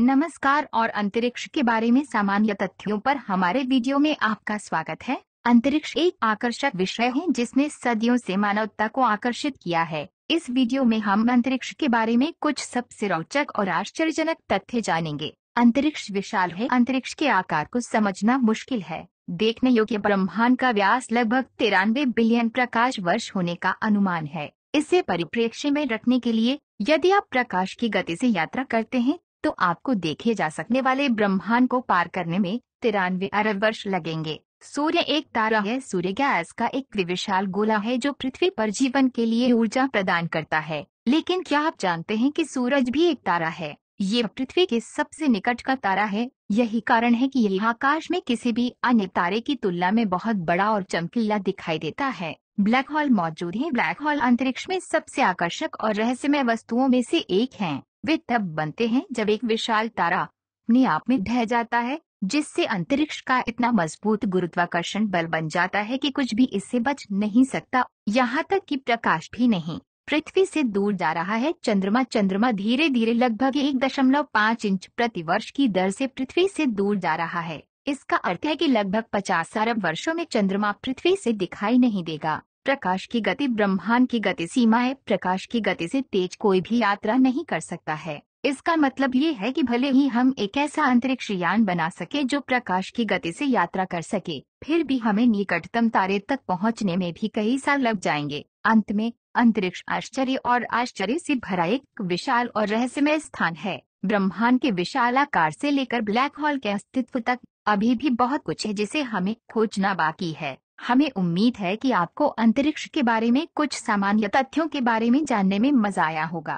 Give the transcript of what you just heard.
नमस्कार और अंतरिक्ष के बारे में सामान्य तथ्यों पर हमारे वीडियो में आपका स्वागत है अंतरिक्ष एक आकर्षक विषय है जिसने सदियों से मानवता को आकर्षित किया है इस वीडियो में हम अंतरिक्ष के बारे में कुछ सबसे रोचक और आश्चर्यजनक तथ्य जानेंगे अंतरिक्ष विशाल है अंतरिक्ष के आकार को समझना मुश्किल है देखने योग्य ब्रह्मांड का व्यास लगभग तिरानवे बिलियन प्रकाश वर्ष होने का अनुमान है इसे परिप्रेक्ष्य में रखने के लिए यदि आप प्रकाश की गति से यात्रा करते हैं तो आपको देखे जा सकने वाले ब्रह्मांड को पार करने में तिरानवे अरब वर्ष लगेंगे सूर्य एक तारा है सूर्य गैस का एक विशाल गोला है जो पृथ्वी पर जीवन के लिए ऊर्जा प्रदान करता है लेकिन क्या आप जानते हैं कि सूरज भी एक तारा है ये पृथ्वी के सबसे निकट का तारा है यही कारण है कि यह आकाश में किसी भी अन्य तारे की तुलना में बहुत बड़ा और चमकीला दिखाई देता है ब्लैक होल मौजूद है ब्लैक होल अंतरिक्ष में सबसे आकर्षक और रहस्यमय वस्तुओं में से एक है वे तब बनते हैं जब एक विशाल तारा अपने आप में ढह जाता है जिससे अंतरिक्ष का इतना मजबूत गुरुत्वाकर्षण बल बन जाता है कि कुछ भी इससे बच नहीं सकता यहाँ तक कि प्रकाश भी नहीं पृथ्वी से दूर जा रहा है चंद्रमा चंद्रमा धीरे धीरे लगभग एक दशमलव पाँच इंच प्रति वर्ष की दर से पृथ्वी से दूर जा रहा है इसका अर्थ है कि लगभग पचास अरब वर्षों में चंद्रमा पृथ्वी से दिखाई नहीं देगा प्रकाश की गति ब्रह्मांड की गति सीमाए प्रकाश की गति से तेज कोई भी यात्रा नहीं कर सकता है इसका मतलब ये है कि भले ही हम एक ऐसा अंतरिक्ष यान बना सके जो प्रकाश की गति से यात्रा कर सके फिर भी हमें निकटतम तारे तक पहुंचने में भी कई साल लग जाएंगे अंत में अंतरिक्ष आश्चर्य और आश्चर्य से भरा एक विशाल और रहस्यमय स्थान है ब्रह्मांड के विशाल आकार से लेकर ब्लैक होल के अस्तित्व तक अभी भी बहुत कुछ है जिसे हमें खोजना बाकी है हमें उम्मीद है कि आपको अंतरिक्ष के बारे में कुछ सामान्य तथ्यों के बारे में जानने में मजा आया होगा